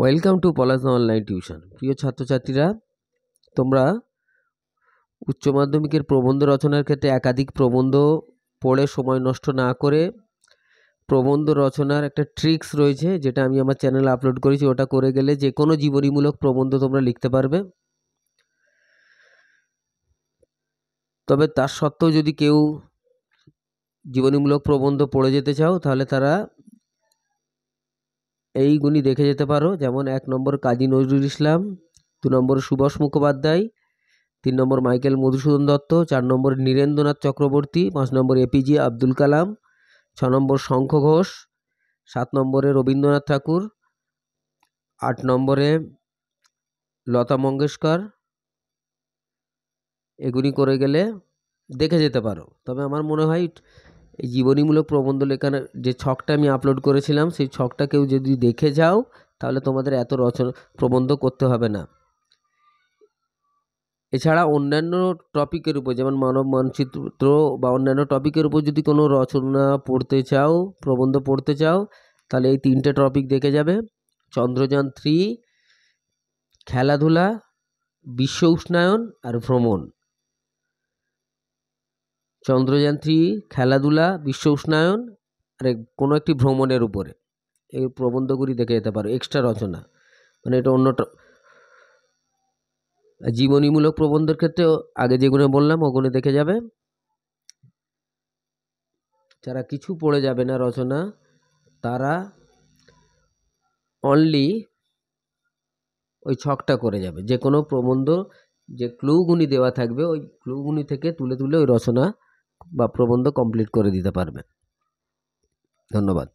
welcome to Palash online tuition প্রিয় ছাত্রছাত্রীরা তোমরা উচ্চ মাধ্যমিকের প্রবন্ধ রচনার ক্ষেত্রে একাধিক প্রবন্ধ পড়ে সময় নষ্ট না করে প্রবন্ধ রচনার একটা ট্রিক্স রয়েছে যেটা আমি আমার চ্যানেলে আপলোড করেছি ওটা করে গেলে যে কোনো জীবনীমূলক প্রবন্ধ তোমরা লিখতে পারবে তবে তার সত্ত্বেও যদি কেউ জীবনীমূলক প্রবন্ধ পড়ে যেতে চাও তাহলে তারা এই এইগুলি দেখে যেতে পারো যেমন এক নম্বর কাজী নজরুল ইসলাম দু নম্বর সুভাষ মুখোপাধ্যায় তিন নম্বর মাইকেল মধুসূদন দত্ত চার নম্বর নীরেন্দ্রনাথ চক্রবর্তী পাঁচ নম্বর এপিজে আব্দুল কালাম ছ নম্বর শঙ্খ ঘোষ সাত নম্বরে রবীন্দ্রনাথ ঠাকুর আট নম্বরে লতা মঙ্গেশকর এগুলি করে গেলে দেখে যেতে পারো তবে আমার মনে হয় এই জীবনীমূলক প্রবন্ধ লেখার যে ছকটা আমি আপলোড করেছিলাম সেই ছকটা কেউ যদি দেখে যাও তাহলে তোমাদের এত রচনা প্রবন্ধ করতে হবে না এছাড়া অন্যান্য টপিকের উপর যেমন মানব মানচিত্র বা অন্যান্য টপিকের উপর যদি কোনো রচনা পড়তে চাও প্রবন্ধ পড়তে চাও তাহলে এই তিনটে টপিক দেখে যাবে চন্দ্রযান থ্রি খেলাধুলা বিশ্ব উষ্ণায়ন আর ভ্রমণ চন্দ্রযান থ্রি খেলাধুলা বিশ্ব উষ্ণায়ন আর কোনো একটি ভ্রমণের উপরে এই প্রবন্ধগুলি দেখে যেতে পারো এক্সট্রা রচনা মানে এটা অন্যটা জীবনীমূলক প্রবন্ধের ক্ষেত্রে আগে যেগুলো বললাম ওগুলো দেখে যাবে যারা কিছু পড়ে যাবে না রচনা তারা অনলি ওই ছকটা করে যাবে যে কোনো প্রবন্ধ যে ক্লুগুনি দেওয়া থাকবে ওই ক্লুগুনি থেকে তুলে তুলে ওই রচনা বা প্রবন্ধ কমপ্লিট করে দিতে পারবেন ধন্যবাদ